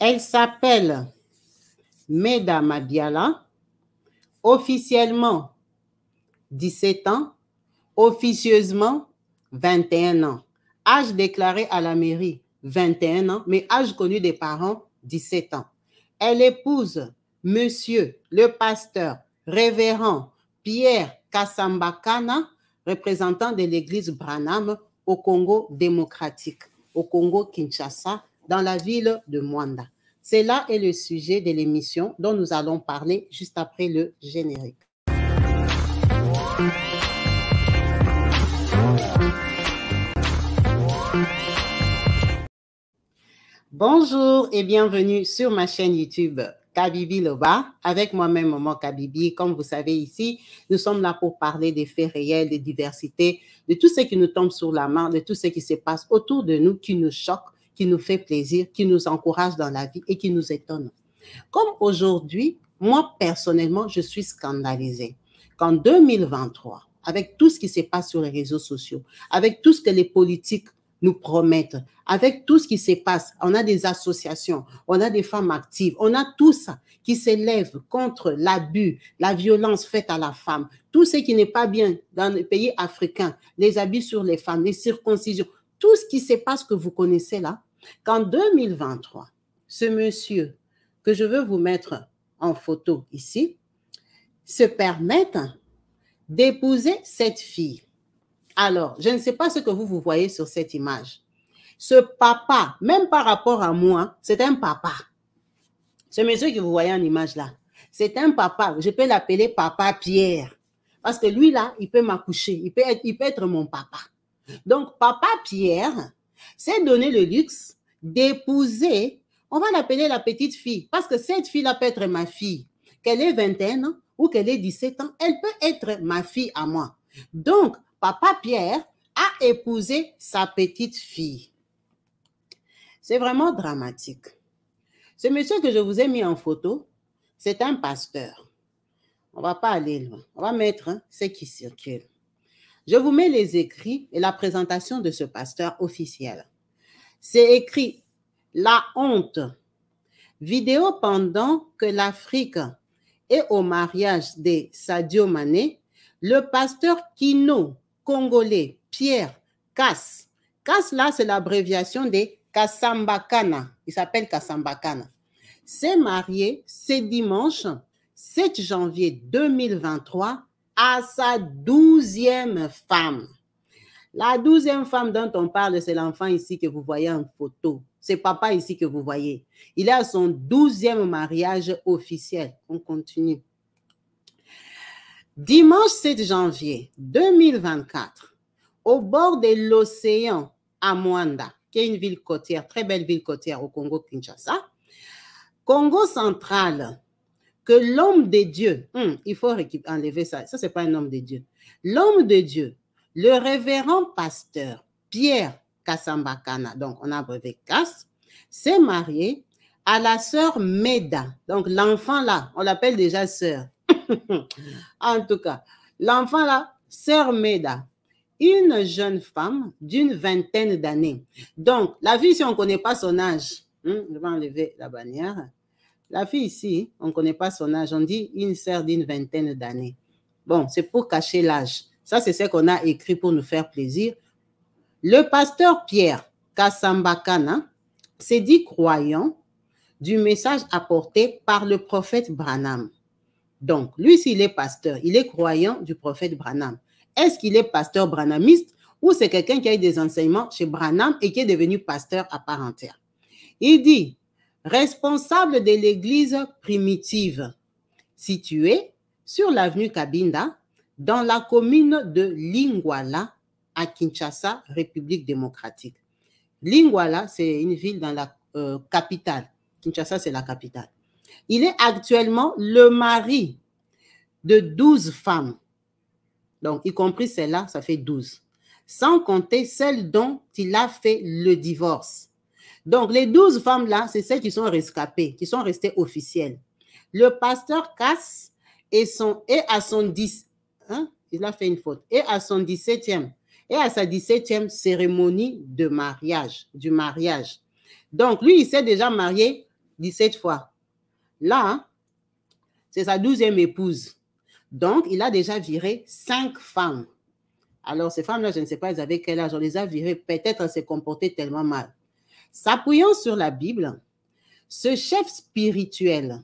Elle s'appelle Meda Madiala, officiellement 17 ans, officieusement 21 ans. Âge déclaré à la mairie 21 ans, mais âge connu des parents 17 ans. Elle épouse Monsieur le pasteur révérend Pierre Kasambakana, représentant de l'église Branham au Congo démocratique, au Congo Kinshasa, dans la ville de Mwanda. C'est là est le sujet de l'émission dont nous allons parler juste après le générique. Bonjour et bienvenue sur ma chaîne YouTube Kabibi Loba, avec moi-même Maman Kabibi. Comme vous savez ici, nous sommes là pour parler des faits réels, des diversités, de tout ce qui nous tombe sur la main, de tout ce qui se passe autour de nous, qui nous choque, qui nous fait plaisir, qui nous encourage dans la vie et qui nous étonne. Comme aujourd'hui, moi personnellement, je suis scandalisée qu'en 2023, avec tout ce qui se passe sur les réseaux sociaux, avec tout ce que les politiques nous promettent, avec tout ce qui se passe, on a des associations, on a des femmes actives, on a tout ça qui s'élève contre l'abus, la violence faite à la femme, tout ce qui n'est pas bien dans les pays africains, les abus sur les femmes, les circoncisions, tout ce qui se passe que vous connaissez là, qu'en 2023, ce monsieur que je veux vous mettre en photo ici se permette d'épouser cette fille. Alors, je ne sais pas ce que vous vous voyez sur cette image. Ce papa, même par rapport à moi, c'est un papa. Ce monsieur que vous voyez en image là, c'est un papa. Je peux l'appeler papa Pierre. Parce que lui là, il peut m'accoucher. il peut être mon papa. Donc, papa Pierre c'est donner le luxe d'épouser, on va l'appeler la petite fille, parce que cette fille-là peut être ma fille. Qu'elle ait 21 ans ou qu'elle ait 17 ans, elle peut être ma fille à moi. Donc, papa Pierre a épousé sa petite fille. C'est vraiment dramatique. Ce monsieur que je vous ai mis en photo, c'est un pasteur. On va pas aller loin. On va mettre hein, ce qui circule. Je vous mets les écrits et la présentation de ce pasteur officiel. C'est écrit La honte. Vidéo pendant que l'Afrique est au mariage des Sadio Mané, le pasteur Kino, congolais, Pierre Kass. Kass, là, c'est l'abréviation des Kassambakana. Il s'appelle Kassambakana. S'est marié ce dimanche 7 janvier 2023 à sa douzième femme. La douzième femme dont on parle, c'est l'enfant ici que vous voyez en photo. C'est papa ici que vous voyez. Il est à son douzième mariage officiel. On continue. Dimanche 7 janvier 2024, au bord de l'océan à Mwanda, qui est une ville côtière, très belle ville côtière au Congo-Kinshasa, Congo central, que l'homme de Dieu, hmm. il faut enlever ça, ça c'est pas un homme de Dieu. L'homme de Dieu, le révérend pasteur Pierre Kassambakana, donc on a brevet Kass, s'est marié à la sœur Meda. Donc l'enfant là, on l'appelle déjà sœur. en tout cas, l'enfant là, sœur Meda, une jeune femme d'une vingtaine d'années. Donc la vie, si on ne connaît pas son âge, hmm, je vais enlever la bannière. La fille ici, on ne connaît pas son âge, on dit une sœur d'une vingtaine d'années. Bon, c'est pour cacher l'âge. Ça, c'est ce qu'on a écrit pour nous faire plaisir. Le pasteur Pierre Kassambakana s'est dit croyant du message apporté par le prophète Branham. Donc, lui, s'il est pasteur, il est croyant du prophète Branham. Est-ce qu'il est pasteur branhamiste ou c'est quelqu'un qui a eu des enseignements chez Branham et qui est devenu pasteur à part entière? Il dit, responsable de l'église primitive, située sur l'avenue Kabinda dans la commune de Lingwala, à Kinshasa, République démocratique. Lingwala, c'est une ville dans la euh, capitale. Kinshasa, c'est la capitale. Il est actuellement le mari de 12 femmes. Donc, y compris celle-là, ça fait 12. Sans compter celle dont il a fait le divorce. Donc, les douze femmes-là, c'est celles qui sont rescapées, qui sont restées officielles. Le pasteur Casse et, son, et à son 10, hein, il a fait une faute, et à son 17e, et à sa dix-septième cérémonie de mariage, du mariage. Donc, lui, il s'est déjà marié 17 fois. Là, hein, c'est sa douzième épouse. Donc, il a déjà viré cinq femmes. Alors, ces femmes-là, je ne sais pas, elles avaient quel âge. On les a virées. Peut-être elles se comportaient tellement mal. S'appuyant sur la Bible, ce chef spirituel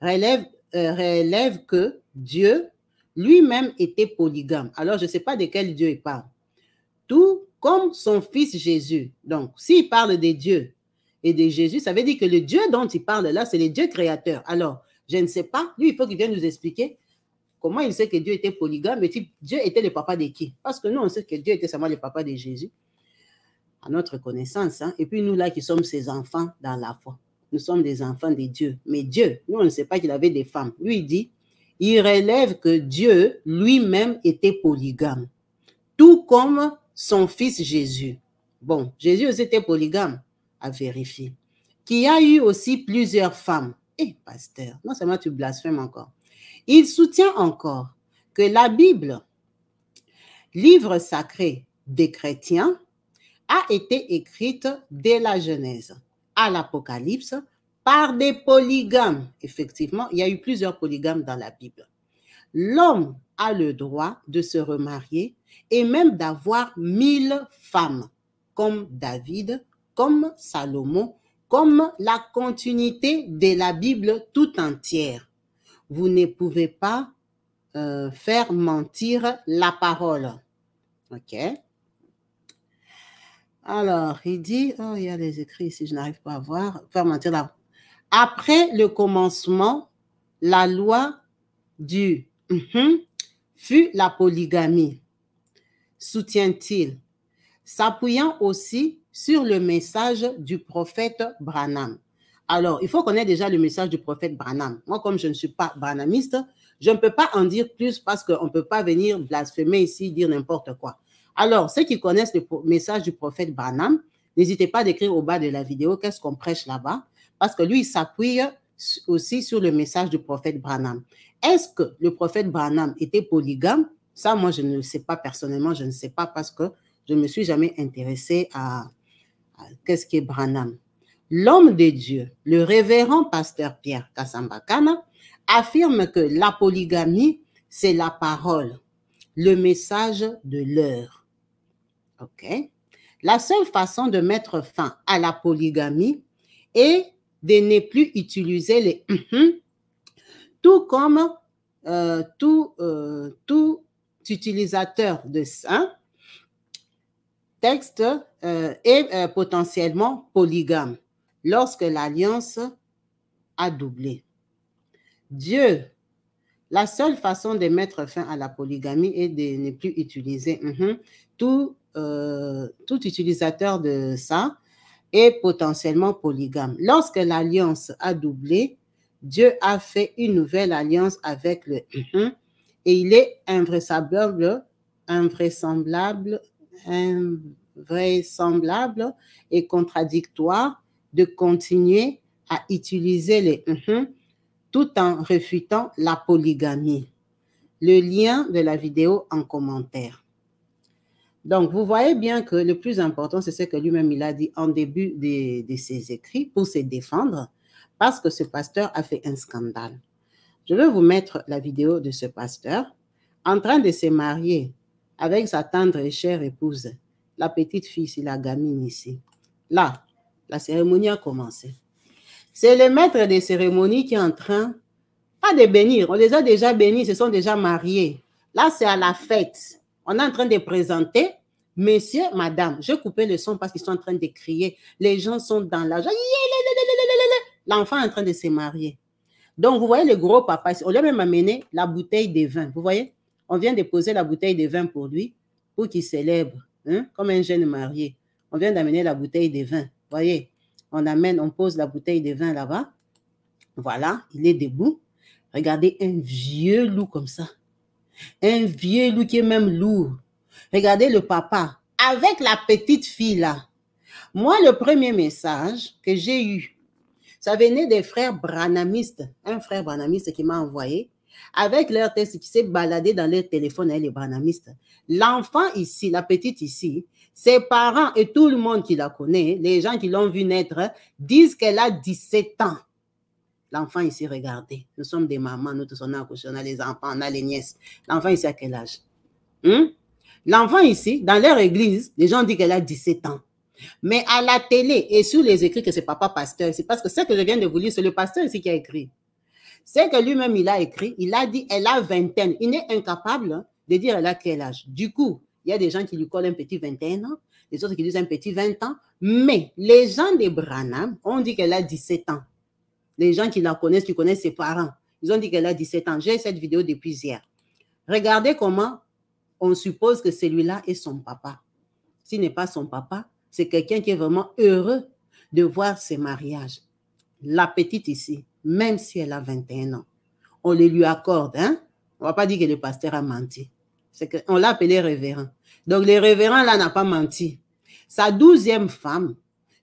relève, euh, que Dieu lui-même était polygame. Alors, je ne sais pas de quel Dieu il parle. Tout comme son fils Jésus. Donc, s'il parle des dieux et de Jésus, ça veut dire que le Dieu dont il parle là, c'est le Dieu créateur. Alors, je ne sais pas. Lui, il faut qu'il vienne nous expliquer comment il sait que Dieu était polygame et Dieu était le papa de qui. Parce que nous, on sait que Dieu était seulement le papa de Jésus à notre connaissance. Hein. Et puis nous, là, qui sommes ses enfants dans la foi. Nous sommes des enfants de Dieu. Mais Dieu, nous, on ne sait pas qu'il avait des femmes. Lui, dit, il relève que Dieu lui-même était polygame, tout comme son fils Jésus. Bon, Jésus était polygame, à vérifier. Qui a eu aussi plusieurs femmes. Eh, pasteur, non seulement tu blasphèmes encore. Il soutient encore que la Bible, livre sacré des chrétiens, a été écrite dès la Genèse à l'Apocalypse par des polygames. Effectivement, il y a eu plusieurs polygames dans la Bible. L'homme a le droit de se remarier et même d'avoir mille femmes, comme David, comme Salomon, comme la continuité de la Bible tout entière. Vous ne pouvez pas euh, faire mentir la parole. OK? Alors, il dit, oh, il y a les écrits ici, je n'arrive pas à voir. Faire mentir là. Après le commencement, la loi du mhm, fut la polygamie, soutient-il, s'appuyant aussi sur le message du prophète Branham. Alors, il faut connaître déjà le message du prophète Branham. Moi, comme je ne suis pas branhamiste, je ne peux pas en dire plus parce qu'on ne peut pas venir blasphémer ici, dire n'importe quoi. Alors, ceux qui connaissent le message du prophète Branham, n'hésitez pas à d'écrire au bas de la vidéo qu'est-ce qu'on prêche là-bas, parce que lui, il s'appuie aussi sur le message du prophète Branham. Est-ce que le prophète Branham était polygame Ça, moi, je ne le sais pas personnellement, je ne sais pas parce que je ne me suis jamais intéressée à, qu'est-ce qu'est Branham. L'homme de Dieu, le révérend pasteur Pierre Kassambakana, affirme que la polygamie, c'est la parole, le message de l'heure. OK La seule façon de mettre fin à la polygamie est de ne plus utiliser les mhm, tout comme euh, tout, euh, tout, utilisateur de saint texte est euh, potentiellement polygame lorsque l'alliance a doublé. Dieu, la seule façon de mettre fin à la polygamie est de ne plus utiliser mhm, tout euh, tout utilisateur de ça est potentiellement polygame. Lorsque l'alliance a doublé, Dieu a fait une nouvelle alliance avec le et il est invraisemblable, invraisemblable, invraisemblable et contradictoire de continuer à utiliser les tout en réfutant la polygamie. Le lien de la vidéo en commentaire. Donc, vous voyez bien que le plus important, c'est ce que lui-même il a dit en début de, de ses écrits pour se défendre, parce que ce pasteur a fait un scandale. Je vais vous mettre la vidéo de ce pasteur en train de se marier avec sa tendre et chère épouse, la petite fille, c'est la gamine ici. Là, la cérémonie a commencé. C'est le maître des cérémonies qui est en train, pas de bénir, on les a déjà bénis, ils se sont déjà mariés. Là, c'est à la fête. On est en train de présenter Monsieur, madame, je coupé le son parce qu'ils sont en train de crier. Les gens sont dans la L'enfant est en train de se marier. Donc, vous voyez, le gros papa, on lui a même amené la bouteille de vin. Vous voyez, on vient de poser la bouteille de vin pour lui, pour qu'il célèbre, hein, comme un jeune marié. On vient d'amener la bouteille de vin. Vous voyez, on amène, on pose la bouteille de vin là-bas. Voilà, il est debout. Regardez un vieux loup comme ça. Un vieux loup qui est même lourd. Regardez le papa avec la petite fille là. Moi, le premier message que j'ai eu, ça venait des frères branamistes, un frère branamiste qui m'a envoyé, avec leur test qui s'est baladé dans leur téléphone, elle hein, les Branamistes. L'enfant ici, la petite ici, ses parents et tout le monde qui la connaît, les gens qui l'ont vu naître, disent qu'elle a 17 ans. L'enfant ici, regardez, nous sommes des mamans, nous tous on a on a les enfants, on a les nièces. L'enfant ici à quel âge hmm? L'enfant ici, dans leur église, les gens disent qu'elle a 17 ans. Mais à la télé et sur les écrits que c'est papa pasteur, c'est parce que ce que je viens de vous lire, c'est le pasteur ici qui a écrit. C'est que lui-même, il a écrit, il a dit, elle a vingtaine. Il n'est incapable de dire elle a quel âge. Du coup, il y a des gens qui lui collent un petit vingtaine, ans, des autres qui disent un petit 20 ans, mais les gens de Branham ont dit qu'elle a 17 ans. Les gens qui la connaissent, qui connaissent ses parents, ils ont dit qu'elle a 17 ans. J'ai cette vidéo depuis hier. Regardez comment on suppose que celui-là est son papa. S'il n'est pas son papa, c'est quelqu'un qui est vraiment heureux de voir ses mariages. La petite ici, même si elle a 21 ans, on les lui accorde. Hein? On ne va pas dire que le pasteur a menti. on l'a appelé révérend. Donc le révérend là n'a pas menti. Sa douzième femme,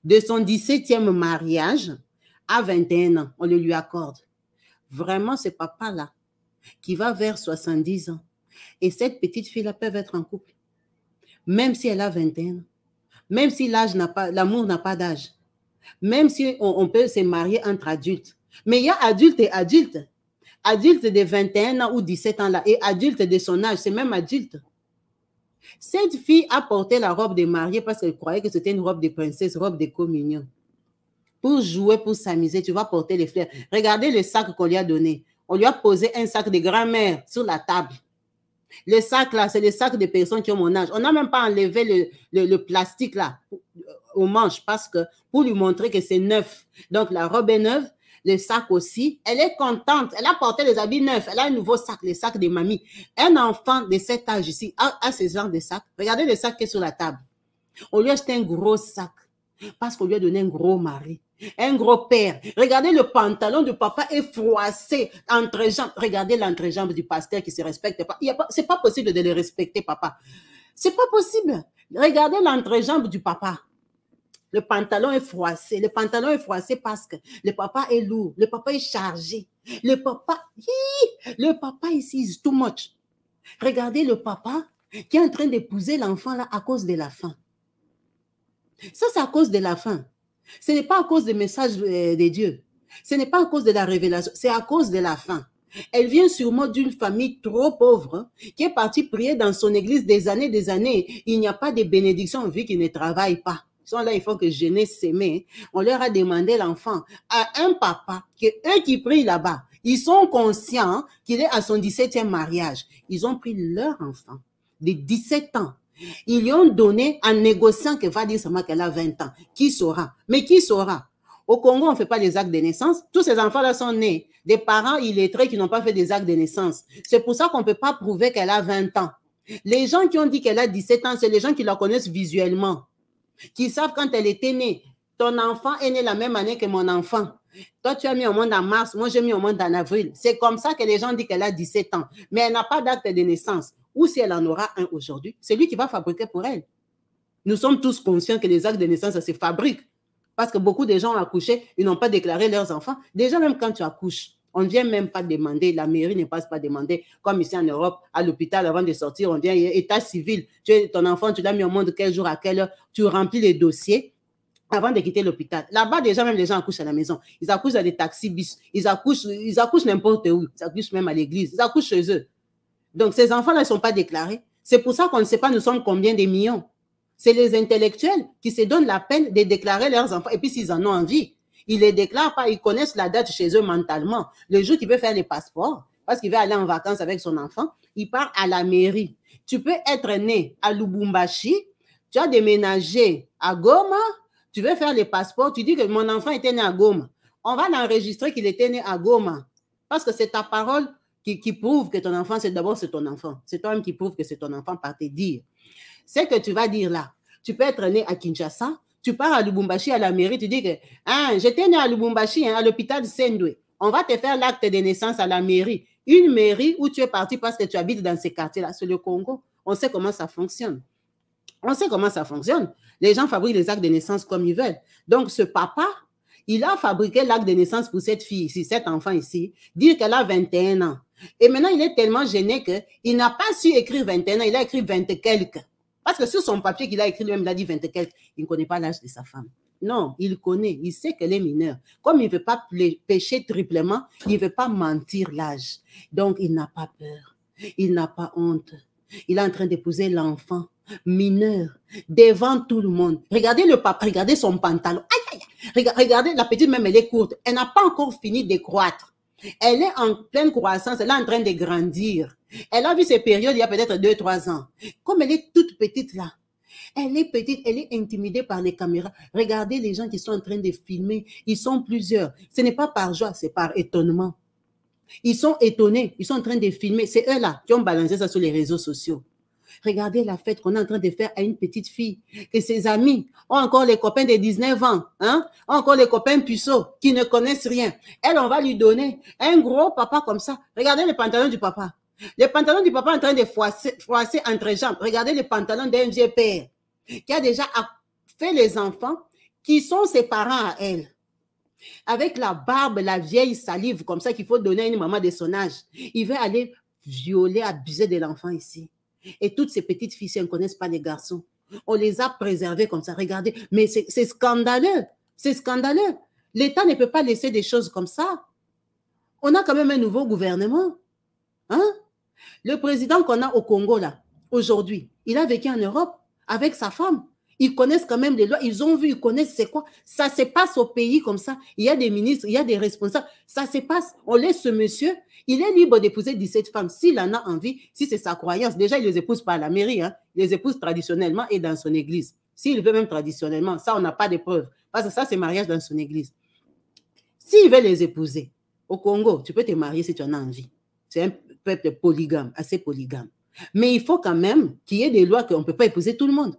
de son 17e mariage, à 21 ans, on le lui accorde. Vraiment, ce papa-là qui va vers 70 ans. Et cette petite fille-là peut être en couple, même si elle a 21 ans, même si l'âge n'a pas, l'amour n'a pas d'âge, même si on, peut se marier entre adultes. Mais il y a adulte et adulte. Adulte de 21 ans ou 17 ans là, et adulte de son âge, c'est même adulte. Cette fille a porté la robe de mariée parce qu'elle croyait que c'était une robe de princesse, robe de communion pour jouer, pour s'amuser, tu vas porter les fleurs. Regardez le sac qu'on lui a donné. On lui a posé un sac de grand-mère sur la table. Le sac là, c'est le sac des personnes qui ont mon âge. On n'a même pas enlevé le, plastique là euh, au manche parce que pour lui montrer que c'est neuf. Donc la robe est neuve, le sac aussi. Elle est contente. Elle a porté les habits neufs. Elle a un nouveau sac, le sac de mamie. Un enfant de cet âge ici a ce genre de sac. Regardez le sac qui est sur la table. On lui a acheté un gros sac parce qu'on lui a donné un gros mari. Un gros père. Regardez le pantalon du papa est froissé entre jambes. Regardez l'entrejambe du pasteur qui se respecte pas. C'est pas possible de le respecter, papa. C'est pas possible. Regardez l'entrejambe du papa. Le pantalon est froissé. Le pantalon est froissé parce que le papa est lourd. Le papa est chargé. Le papa, le papa ici is too much. Regardez le papa qui est en train d'épouser l'enfant là à cause de la faim. Ça, c'est à cause de la faim. Ce n'est pas à cause des messages euh, de Dieu. Ce n'est pas à cause de la révélation. C'est à cause de la faim. Elle vient sûrement d'une famille trop pauvre qui est partie prier dans son église des années des années. Il n'y a pas de bénédiction vu qu'ils ne travaillent pas. Ils sont là, il faut que jeunesse s'aimer. On leur a demandé l'enfant à un papa, qui eux qui prient là-bas, ils sont conscients qu'il est à son 17e mariage. Ils ont pris leur enfant de 17 ans ils lui ont donné en négociant qu'elle va dire seulement qu'elle a 20 ans. Qui saura Mais qui saura Au Congo, on ne fait pas des actes de naissance. Tous ces enfants-là sont nés des parents illettrés qui n'ont pas fait des actes de naissance. C'est pour ça qu'on ne peut pas prouver qu'elle a 20 ans. Les gens qui ont dit qu'elle a 17 ans, c'est les gens qui la connaissent visuellement, qui savent quand elle était née. Ton enfant est né la même année que mon enfant. Toi, tu as mis au monde en mars, moi j'ai mis au monde en avril. C'est comme ça que les gens disent qu'elle a 17 ans, mais elle n'a pas d'acte de naissance ou si elle en aura un aujourd'hui, c'est lui qui va fabriquer pour elle. Nous sommes tous conscients que les actes de naissance, ça se fabrique. Parce que beaucoup de gens ont accouché, ils n'ont pas déclaré leurs enfants. Déjà, même quand tu accouches, on ne vient même pas demander, la mairie ne passe pas demander, comme ici en Europe, à l'hôpital, avant de sortir, on vient, état civil, tu, es ton enfant, tu l'as mis au monde quel jour, à quelle heure, tu remplis les dossiers avant de quitter l'hôpital. Là-bas, déjà, même les gens accouchent à la maison. Ils accouchent à des taxis, ils accouchent, ils accouchent n'importe où, ils accouchent même à l'église, ils accouchent chez eux. Donc, ces enfants-là ne sont pas déclarés. C'est pour ça qu'on ne sait pas nous sommes combien des millions. C'est les intellectuels qui se donnent la peine de déclarer leurs enfants. Et puis, s'ils en ont envie, ils les déclarent pas. Ils connaissent la date chez eux mentalement. Le jour qu'il peut faire les passeports, parce qu'il veut aller en vacances avec son enfant, il part à la mairie. Tu peux être né à Lubumbashi, tu as déménagé à Goma, tu veux faire les passeports, tu dis que mon enfant était né à Goma. On va l'enregistrer qu'il était né à Goma. Parce que c'est ta parole qui, prouve que ton enfant, c'est d'abord c'est ton enfant. C'est toi-même qui prouve que c'est ton enfant par tes dires. C'est que tu vas dire là. Tu peux être né à Kinshasa, tu pars à Lubumbashi, à la mairie, tu dis que hein, j'étais né à Lubumbashi, hein, à l'hôpital Sendwe. On va te faire l'acte de naissance à la mairie. Une mairie où tu es parti parce que tu habites dans ces quartiers-là, c'est le Congo. On sait comment ça fonctionne. On sait comment ça fonctionne. Les gens fabriquent les actes de naissance comme ils veulent. Donc, ce papa il a fabriqué l'acte de naissance pour cette fille ici, cet enfant ici, dire qu'elle a 21 ans. Et maintenant, il est tellement gêné qu'il n'a pas su écrire 21 ans, il a écrit 20 quelques. Parce que sur son papier qu'il a écrit lui-même, il a dit 20 quelques. Il ne connaît pas l'âge de sa femme. Non, il connaît, il sait qu'elle est mineure. Comme il ne veut pas pécher triplement, il ne veut pas mentir l'âge. Donc, il n'a pas peur. Il n'a pas honte. Il est en train d'épouser l'enfant mineur devant tout le monde. Regardez le papa, regardez son pantalon. Aïe, Regardez, la petite même, elle est courte. Elle n'a pas encore fini de croître. Elle est en pleine croissance, elle est en train de grandir. Elle a vu ces périodes il y a peut-être deux, trois ans. Comme elle est toute petite là, elle est petite, elle est intimidée par les caméras. Regardez les gens qui sont en train de filmer. Ils sont plusieurs. Ce n'est pas par joie, c'est par étonnement. Ils sont étonnés. Ils sont en train de filmer. C'est eux là qui ont balancé ça sur les réseaux sociaux. Regardez la fête qu'on est en train de faire à une petite fille, que ses amis ont encore les copains de 19 ans, hein, ont encore les copains puceaux qui ne connaissent rien. Elle, on va lui donner un gros papa comme ça. Regardez les pantalons du papa. Les pantalons du papa en train de froisser, froisser entre jambes. Regardez les pantalons d'un vieux père qui a déjà fait les enfants qui sont ses parents à elle. Avec la barbe, la vieille salive comme ça qu'il faut donner à une maman de son âge. Il veut aller violer, abuser de l'enfant ici. Et toutes ces petites filles, elles ne connaissent pas les garçons, on les a préservées comme ça. Regardez, mais c'est scandaleux. C'est scandaleux. L'État ne peut pas laisser des choses comme ça. On a quand même un nouveau gouvernement. Hein? Le président qu'on a au Congo, là, aujourd'hui, il a vécu en Europe avec sa femme. Ils connaissent quand même les lois. Ils ont vu, ils connaissent c'est quoi. Ça se passe au pays comme ça. Il y a des ministres, il y a des responsables. Ça se passe. On laisse ce monsieur. Il est libre d'épouser 17 femmes s'il en a envie, si c'est sa croyance. Déjà, il les épouse pas à la mairie. Hein. Il les épouse traditionnellement et dans son église. S'il veut même traditionnellement, ça, on n'a pas de preuves. Parce que ça, c'est mariage dans son église. S'il veut les épouser, au Congo, tu peux te marier si tu en as envie. C'est un peuple polygame, assez polygame. Mais il faut quand même qu'il y ait des lois qu'on ne peut pas épouser tout le monde.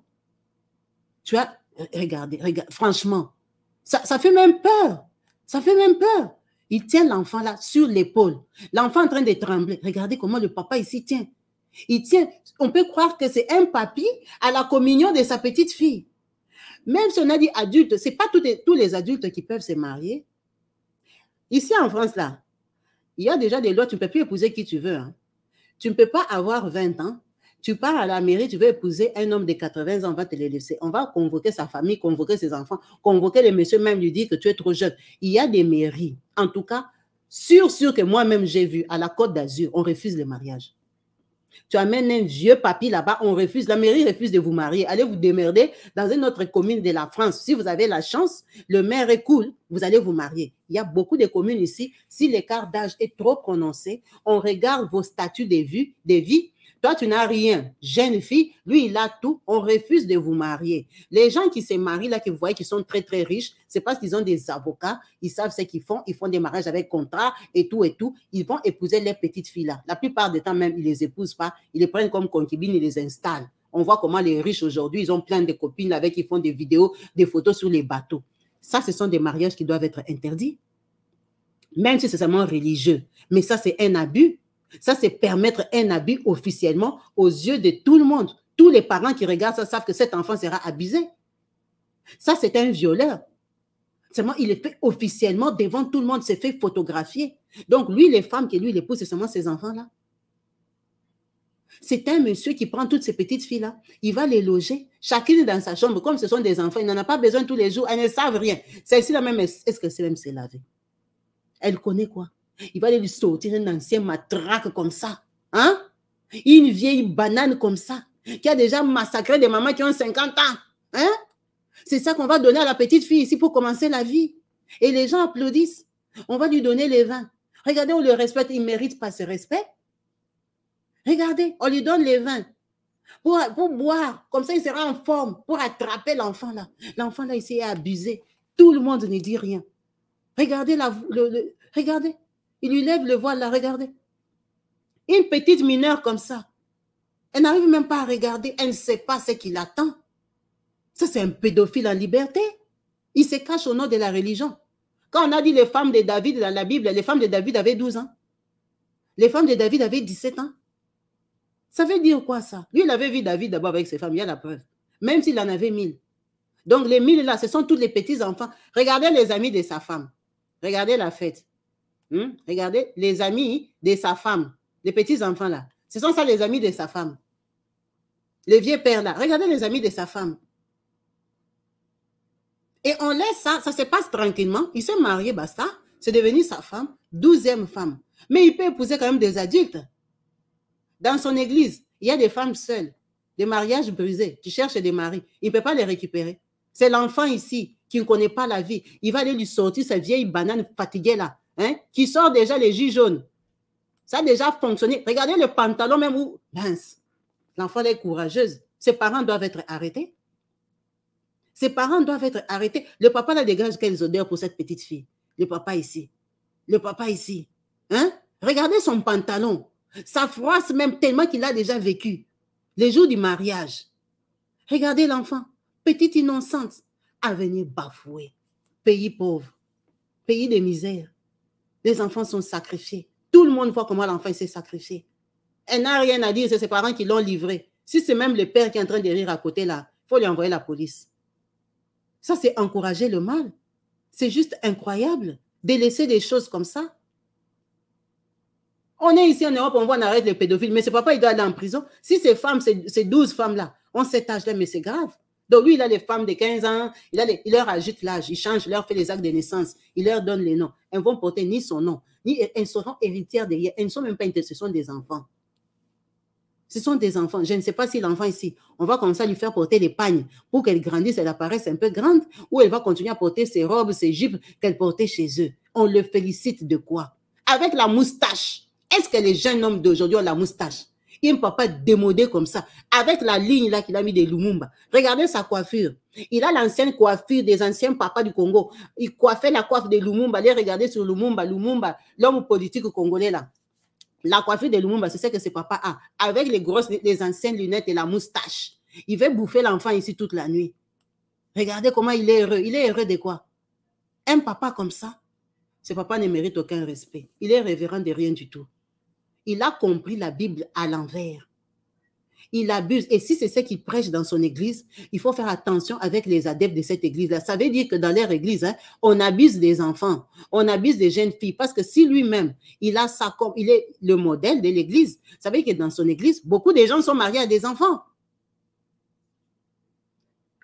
Tu as, regardez, franchement, ça, fait même peur. Ça fait même peur. Il tient l'enfant là sur l'épaule. L'enfant en train de trembler. Regardez comment le papa ici tient. Il tient. On peut croire que c'est un papy à la communion de sa petite fille. Même si on a dit adulte, n'est pas tous les adultes qui peuvent se marier. Ici en France là, il y a déjà des lois. Tu ne peux plus épouser qui tu veux. Hein. Tu ne peux pas avoir 20 ans tu pars à la mairie, tu veux épouser un homme de 80 ans, on va te les laisser. On va convoquer sa famille, convoquer ses enfants, convoquer les messieurs, même lui dire que tu es trop jeune. Il y a des mairies, en tout cas, sûr, sûr que moi-même j'ai vu, à la Côte d'Azur, on refuse le mariage. Tu amènes un vieux papy là-bas, on refuse, la mairie refuse de vous marier. Allez vous démerder dans une autre commune de la France. Si vous avez la chance, le maire est cool, vous allez vous marier. Il y a beaucoup de communes ici, si l'écart d'âge est trop prononcé, on regarde vos statuts de vie, de vie toi, tu n'as rien. Jeune fille, lui, il a tout. On refuse de vous marier. Les gens qui se marient, là, qui vous voyez, qui sont très, très riches, c'est parce qu'ils ont des avocats. Ils savent ce qu'ils font. Ils font des mariages avec contrat et tout et tout. Ils vont épouser les petites filles-là. La plupart des temps, même, ils les épousent pas. Ils les prennent comme concubines, ils les installent. On voit comment les riches aujourd'hui, ils ont plein de copines avec qui font des vidéos, des photos sur les bateaux. Ça, ce sont des mariages qui doivent être interdits, même si c'est seulement religieux. Mais ça, c'est un abus ça, c'est permettre un abus officiellement aux yeux de tout le monde. Tous les parents qui regardent ça savent que cet enfant sera abusé. Ça, c'est un violeur. Seulement, il est fait officiellement devant tout le monde, s'est fait photographier. Donc, lui, les femmes qui lui il épouse, c'est seulement ces enfants-là. C'est un monsieur qui prend toutes ces petites filles-là. Il va les loger, chacune dans sa chambre. Comme ce sont des enfants, il n'en a pas besoin tous les jours. Elles ne savent rien. Celle-ci, là même, est-ce que c'est même s'est lavée? Elle connaît quoi? Il va aller lui sortir un ancien matraque comme ça. Hein? Une vieille banane comme ça, qui a déjà massacré des mamans qui ont 50 ans. Hein? C'est ça qu'on va donner à la petite fille ici pour commencer la vie. Et les gens applaudissent. On va lui donner les vins. Regardez, on le respecte. Il ne mérite pas ce respect. Regardez, on lui donne les vins pour, boire. Comme ça, il sera en forme pour attraper l'enfant là. L'enfant là, il s'est abusé. Tout le monde ne dit rien. Regardez la, regardez. Il lui lève le voile, la regardez. Une petite mineure comme ça, elle n'arrive même pas à regarder, elle ne sait pas ce qu'il attend. Ça, c'est un pédophile en liberté. Il se cache au nom de la religion. Quand on a dit les femmes de David dans la Bible, les femmes de David avaient 12 ans. Les femmes de David avaient 17 ans. Ça veut dire quoi ça Lui, il avait vu David d'abord avec ses femmes, il y a la preuve. Même s'il en avait mille. Donc les mille là, ce sont tous les petits enfants. Regardez les amis de sa femme. Regardez la fête. Hmm? Regardez, les amis de sa femme, les petits-enfants là, ce sont ça les amis de sa femme. Le vieux pères là, regardez les amis de sa femme. Et on laisse ça, ça se passe tranquillement. Il s'est marié, basta. C'est devenu sa femme, douzième femme. Mais il peut épouser quand même des adultes. Dans son église, il y a des femmes seules, des mariages brisés. Qui cherchent des maris. Il ne peut pas les récupérer. C'est l'enfant ici qui ne connaît pas la vie. Il va aller lui sortir sa vieille banane fatiguée là. Hein, qui sort déjà les jus jaunes. Ça a déjà fonctionné. Regardez le pantalon même où, mince, l'enfant est courageuse. Ses parents doivent être arrêtés. Ses parents doivent être arrêtés. Le papa la dégage quelles odeurs pour cette petite fille. Le papa ici. Le papa ici. Hein? Regardez son pantalon. Ça froisse même tellement qu'il a déjà vécu. Les jours du mariage. Regardez l'enfant. Petite innocente. venir bafouer. Pays pauvre. Pays de misère. Les enfants sont sacrifiés. Tout le monde voit comment l'enfant s'est sacrifié. Elle n'a rien à dire, c'est ses parents qui l'ont livré. Si c'est même le père qui est en train de rire à côté là, il faut lui envoyer la police. Ça, c'est encourager le mal. C'est juste incroyable de laisser des choses comme ça. On est ici en Europe, on voit on arrête les pédophiles, mais ce papa, il doit aller en prison. Si ces femmes, ces, douze femmes-là, ont cet âge-là, mais c'est grave. Donc lui, il a les femmes de 15 ans, il, leur ajoute l'âge, il change, il leur fait les actes de naissance, il leur donne les noms. Elles ne vont porter ni son nom, ni elles seront héritières derrière. Elles ne sont même pas ce sont des enfants. Ce sont des enfants. Je ne sais pas si l'enfant ici, on va commencer ça lui faire porter les pagnes pour qu'elle grandisse, elle apparaisse un peu grande, ou elle va continuer à porter ses robes, ses jupes qu'elle portait chez eux. On le félicite de quoi Avec la moustache. Est-ce que les jeunes hommes d'aujourd'hui ont la moustache un papa démodé comme ça, avec la ligne là qu'il a mis de Lumumba. Regardez sa coiffure. Il a l'ancienne coiffure des anciens papas du Congo. Il coiffait la coiffe de Lumumba. Allez regardez sur Lumumba, Lumumba, l'homme politique congolais là. La coiffure de Lumumba, c'est ce que ce papa a, avec les grosses, les anciennes lunettes et la moustache. Il veut bouffer l'enfant ici toute la nuit. Regardez comment il est heureux. Il est heureux de quoi Un papa comme ça, ce papa ne mérite aucun respect. Il est révérend de rien du tout. Il a compris la Bible à l'envers. Il abuse. Et si c'est ce qu'il prêche dans son église, il faut faire attention avec les adeptes de cette église-là. Ça veut dire que dans leur église, hein, on abuse des enfants, on abuse des jeunes filles. Parce que si lui-même, il a ça il est le modèle de l'église, ça veut dire que dans son église, beaucoup de gens sont mariés à des enfants.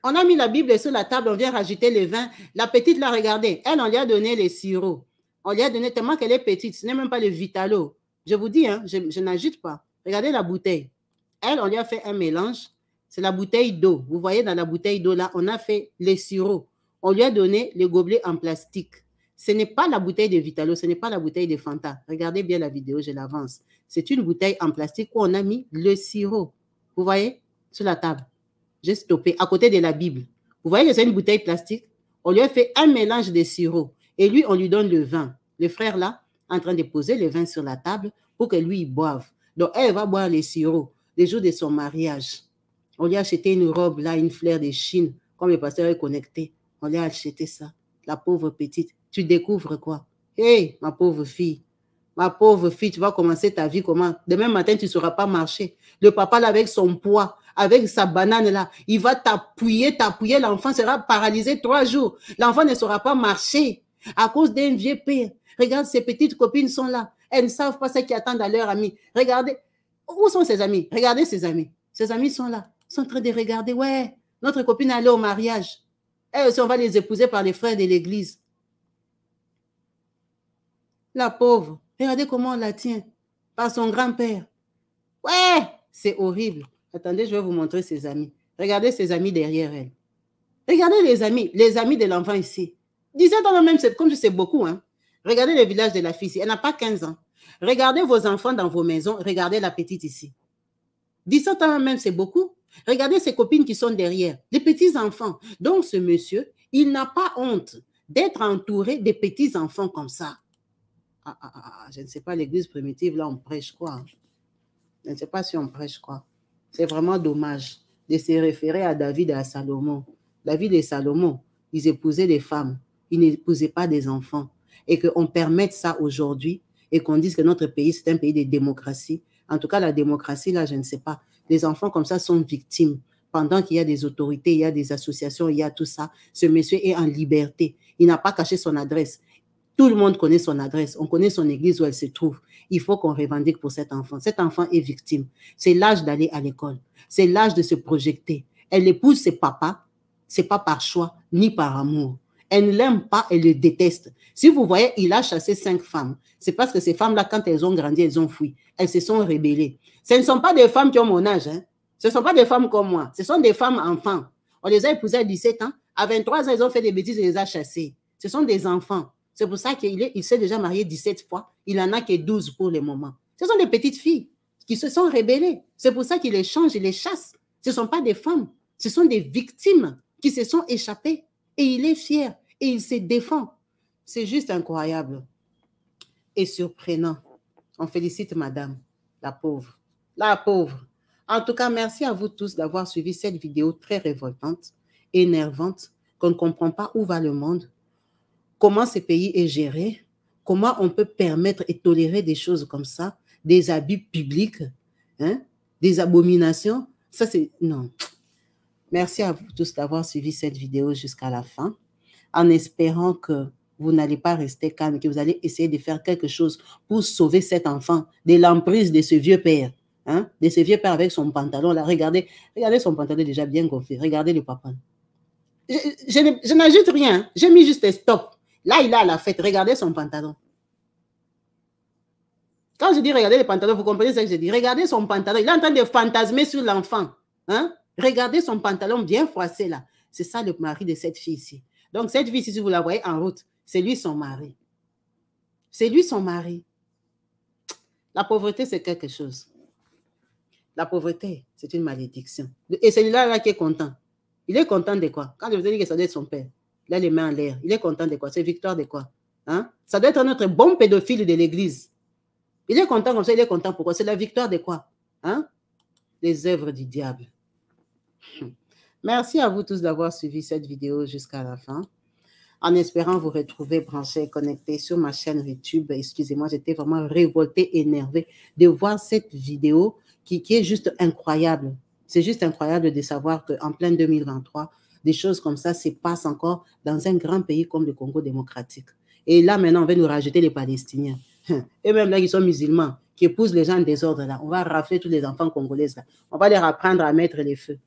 On a mis la Bible sur la table, on vient rajouter le vin. La petite l'a regardée. Elle, on lui a donné les sirops. On lui a donné tellement qu'elle est petite. Ce n'est même pas le vitalo. Je vous dis, hein, je, n'ajoute pas. Regardez la bouteille. Elle, on lui a fait un mélange. C'est la bouteille d'eau. Vous voyez, dans la bouteille d'eau, là, on a fait les sirops. On lui a donné les gobelets en plastique. Ce n'est pas la bouteille de Vitalo, ce n'est pas la bouteille de Fanta. Regardez bien la vidéo, je l'avance. C'est une bouteille en plastique où on a mis le sirop. Vous voyez, sur la table. J'ai stoppé, à côté de la Bible. Vous voyez, c'est une bouteille plastique. On lui a fait un mélange de sirop. Et lui, on lui donne le vin. Le frère, là, en train de poser le vin sur la table pour que lui boive. Donc, elle va boire les sirops, les jours de son mariage. On lui a acheté une robe, là, une fleur de Chine, comme le pasteur est connecté. On lui a acheté ça. La pauvre petite, tu découvres quoi? Hé, ma pauvre fille, ma pauvre fille, tu vas commencer ta vie comment? Demain matin, tu ne sauras pas marcher. Le papa, là, avec son poids, avec sa banane, là, il va t'appuyer, t'appuyer. L'enfant sera paralysé trois jours. L'enfant ne saura pas marcher à cause d'un vieux père. Regarde, ses petites copines sont là. Elles ne savent pas ce qui attendent à leurs amis. Regardez, où sont ses amis Regardez ses amis. Ses amis sont là, sont en train de regarder. Ouais, notre copine allait au mariage. Elle aussi, on va les épouser par les frères de l'église. La pauvre, regardez comment on la tient par son grand-père. Ouais, c'est horrible. Attendez, je vais vous montrer ses amis. Regardez ses amis derrière elle. Regardez les amis, les amis de l'enfant ici. 17 ans même, c'est comme je sais beaucoup. Hein. Regardez le village de la fille Elle n'a pas 15 ans. Regardez vos enfants dans vos maisons. Regardez la petite ici. 17 ans même, c'est beaucoup. Regardez ses copines qui sont derrière, des petits-enfants. Donc, ce monsieur, il n'a pas honte d'être entouré des petits-enfants comme ça. Ah, ah, ah, ah, je ne sais pas, l'église primitive, là, on prêche quoi? Hein. Je ne sais pas si on prêche quoi. C'est vraiment dommage de se référer à David et à Salomon. David et Salomon, ils épousaient des femmes. Il n'épousait pas des enfants. Et qu'on permette ça aujourd'hui et qu'on dise que notre pays, c'est un pays de démocratie. En tout cas, la démocratie, là, je ne sais pas. Des enfants comme ça sont victimes. Pendant qu'il y a des autorités, il y a des associations, il y a tout ça, ce monsieur est en liberté. Il n'a pas caché son adresse. Tout le monde connaît son adresse, on connaît son église où elle se trouve. Il faut qu'on revendique pour cet enfant. Cet enfant est victime. C'est l'âge d'aller à l'école. C'est l'âge de se projeter. Elle épouse ses papas. C'est pas par choix ni par amour elle ne l'aime pas, elle le déteste. Si vous voyez, il a chassé cinq femmes. C'est parce que ces femmes-là, quand elles ont grandi, elles ont fui. Elles se sont rébellées. Ce ne sont pas des femmes qui ont mon âge. Hein. Ce ne sont pas des femmes comme moi. Ce sont des femmes enfants. On les a épousées à 17 ans. À 23 ans, elles ont fait des bêtises et les a chassées. Ce sont des enfants. C'est pour ça qu'il il s'est déjà marié 17 fois. Il n'en a que 12 pour le moment. Ce sont des petites filles qui se sont rébellées. C'est pour ça qu'il les change, il les chasse. Ce ne sont pas des femmes. Ce sont des victimes qui se sont échappées. Et il est fier et il se défend. C'est juste incroyable et surprenant. On félicite madame, la pauvre. La pauvre. En tout cas, merci à vous tous d'avoir suivi cette vidéo très révoltante, énervante, qu'on ne comprend pas où va le monde, comment ce pays est géré, comment on peut permettre et tolérer des choses comme ça, des abus publics, hein, des abominations. Ça, c'est... Non. Merci à vous tous d'avoir suivi cette vidéo jusqu'à la fin en espérant que vous n'allez pas rester calme, que vous allez essayer de faire quelque chose pour sauver cet enfant de l'emprise de ce vieux père. Hein, de ce vieux père avec son pantalon là. Regardez, regardez son pantalon déjà bien gonflé. Regardez le papa. Je, n'ajoute rien. J'ai mis juste stop. Là, il a la fête. Regardez son pantalon. Quand je dis regardez le pantalon, vous comprenez ce que je dis. Regardez son pantalon. Il est en train de fantasmer sur l'enfant. Hein? Regardez son pantalon bien froissé là. C'est ça le mari de cette fille ici. Donc, cette vie si vous la voyez en route, c'est lui son mari. C'est lui son mari. La pauvreté, c'est quelque chose. La pauvreté, c'est une malédiction. Et celui-là là, qui est content, il est content de quoi Quand je vous ai dit que ça doit être son père, il a les mains en l'air. Il est content de quoi C'est victoire de quoi hein? Ça doit être un autre bon pédophile de l'église. Il est content comme ça, il est content pourquoi C'est la victoire de quoi hein? Les œuvres du diable. Hmm. Merci à vous tous d'avoir suivi cette vidéo jusqu'à la fin. En espérant vous retrouver branchés et connectés sur ma chaîne YouTube. Excusez-moi, j'étais vraiment révoltée, énervé de voir cette vidéo qui, est juste incroyable. C'est juste incroyable de savoir qu'en plein 2023, des choses comme ça se passent encore dans un grand pays comme le Congo démocratique. Et là, maintenant, on va nous rajouter les Palestiniens. Et même là, ils sont musulmans, qui épousent les gens en désordre, là. On va rafler tous les enfants congolais, On va leur apprendre à mettre les feux.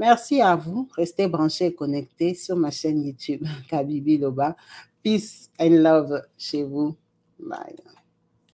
Merci à vous. Restez branchés et connectés sur ma chaîne YouTube, Kabibi Loba. Peace and love chez vous. Bye.